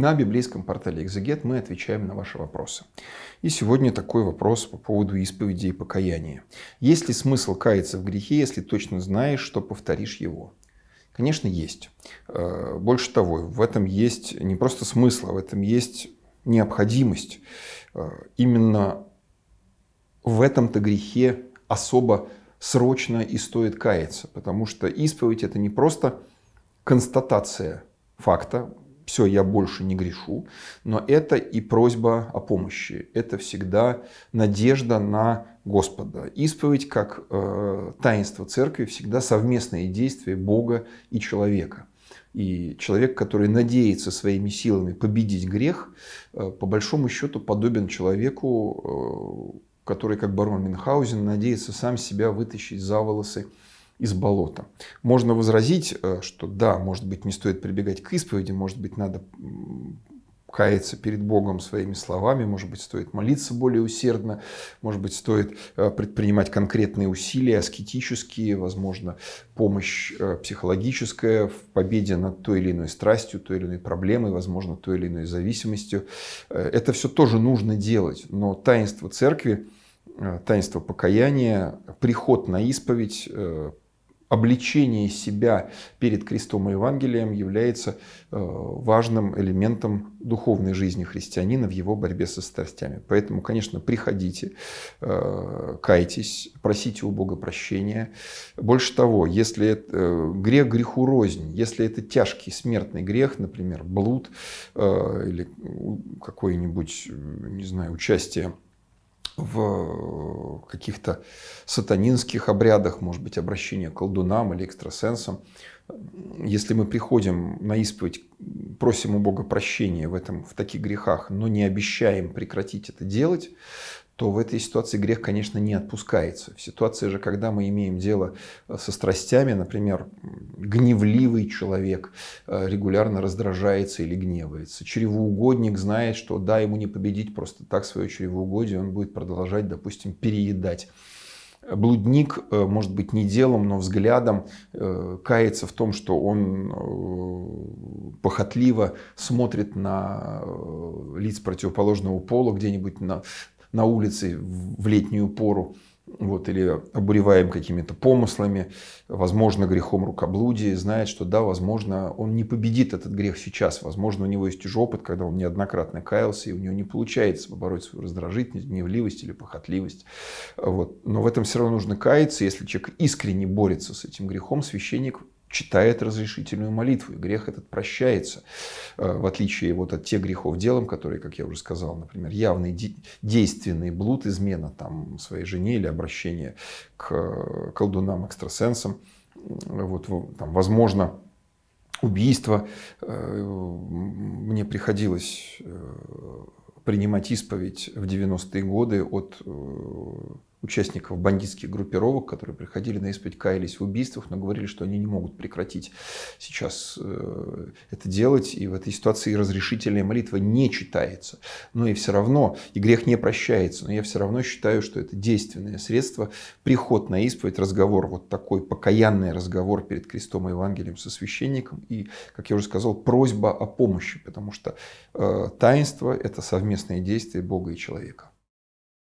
На библейском портале «Экзегет» мы отвечаем на ваши вопросы. И сегодня такой вопрос по поводу исповеди и покаяния. Есть ли смысл каяться в грехе, если точно знаешь, что повторишь его? Конечно, есть. Э, больше того, в этом есть не просто смысл, а в этом есть необходимость. Э, именно в этом-то грехе особо срочно и стоит каяться, потому что исповедь – это не просто констатация факта, все, я больше не грешу, но это и просьба о помощи, это всегда надежда на Господа. Исповедь как э, таинство церкви всегда совместное действие Бога и человека. И человек, который надеется своими силами победить грех, э, по большому счету подобен человеку, э, который, как барон Мюнхгаузен, надеется сам себя вытащить за волосы из болота. Можно возразить, э, что да, может быть, не стоит прибегать к исповеди, может быть, надо каяться перед Богом своими словами, может быть, стоит молиться более усердно, может быть, стоит э, предпринимать конкретные усилия, аскетические, возможно, помощь э, психологическая в победе над той или иной страстью, той или иной проблемой, возможно, той или иной зависимостью. Это все тоже нужно делать, но таинство церкви, таинство покаяния, приход на исповедь, обличение себя перед крестом и Евангелием является э, важным элементом духовной жизни христианина в его борьбе со страстями. Поэтому, конечно, приходите, э, кайтесь, просите у Бога прощения. Больше того, если это э, грех греху рознь, если это тяжкий смертный грех, например, блуд или какое-нибудь, не знаю, участие в э, каких-то сатанинских обрядах, может быть, обращение к колдунам или экстрасенсам. Если мы приходим на исповедь просим у Бога прощения в, этом, в таких грехах, но не обещаем прекратить это делать, то в этой ситуации грех, конечно, не отпускается. В ситуации же, когда мы имеем дело э, со страстями, например, гневливый человек э, регулярно раздражается или гневается. Чревоугодник знает, что да, ему не победить просто так свое чревоугодие, он будет продолжать, допустим, переедать блудник, э, может быть, не делом, но взглядом э, кается в том, что он э, похотливо смотрит на лиц противоположного пола где-нибудь на, на улице в летнюю пору вот, или обуреваем какими-то помыслами, возможно, грехом рукоблудия, знает, что да, возможно, он не победит этот грех сейчас. Возможно, у него есть уже опыт, когда он неоднократно каялся, и у него не получается побороть свою раздражительность, гневливость или похотливость. Вот. Но в этом все равно нужно каяться. Если человек искренне борется с этим грехом, священник читает разрешительную молитву, и грех этот прощается, э, в отличие вот от тех грехов делом, которые, как я уже сказал, например, явный действенный блуд, измена там своей жене или обращение к э, колдунам, экстрасенсам, вот, там, возможно, убийство. Э, мне приходилось принимать исповедь в 90-е годы от участников бандитских группировок, которые приходили на исповедь, каялись в убийствах, но говорили, что они не могут прекратить сейчас э, это делать, и в этой ситуации разрешительная молитва не читается. Но и все равно, и грех не прощается, но я все равно считаю, что это действенное средство, приход на исповедь, разговор, вот такой покаянный разговор перед крестом и Евангелием со священником, и, как я уже сказал, просьба о помощи, потому что э, таинство – это совместное действие Бога и человека.